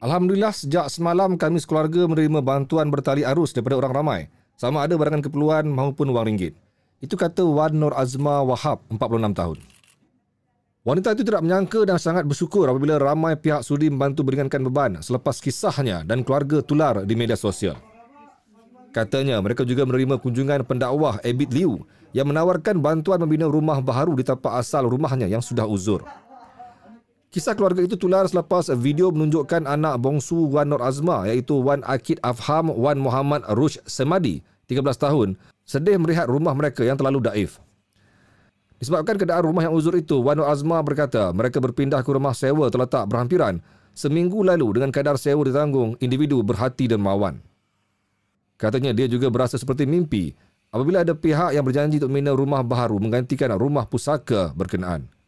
Alhamdulillah sejak semalam kami sekeluarga menerima bantuan bertali arus daripada orang ramai sama ada barangan keperluan maupun wang ringgit. Itu kata Wan Nur Azma Wahab, 46 tahun. Wanita itu tidak menyangka dan sangat bersyukur apabila ramai pihak sudi membantu meringankan beban selepas kisahnya dan keluarga tular di media sosial. Katanya mereka juga menerima kunjungan pendakwah Abid Liu yang menawarkan bantuan membina rumah baharu di tapak asal rumahnya yang sudah uzur. Kisah keluarga itu tular selepas video menunjukkan anak bongsu Wan Nur Azma iaitu Wan Akid Afham Wan Muhammad Rush Semadi, 13 tahun, sedih melihat rumah mereka yang terlalu daif. Disebabkan keadaan rumah yang uzur itu, Wan Nur Azma berkata mereka berpindah ke rumah sewa terletak berhampiran seminggu lalu dengan kadar sewa ditanggung individu berhati dan mawan. Katanya dia juga berasa seperti mimpi apabila ada pihak yang berjanji untuk membina rumah baru menggantikan rumah pusaka berkenaan.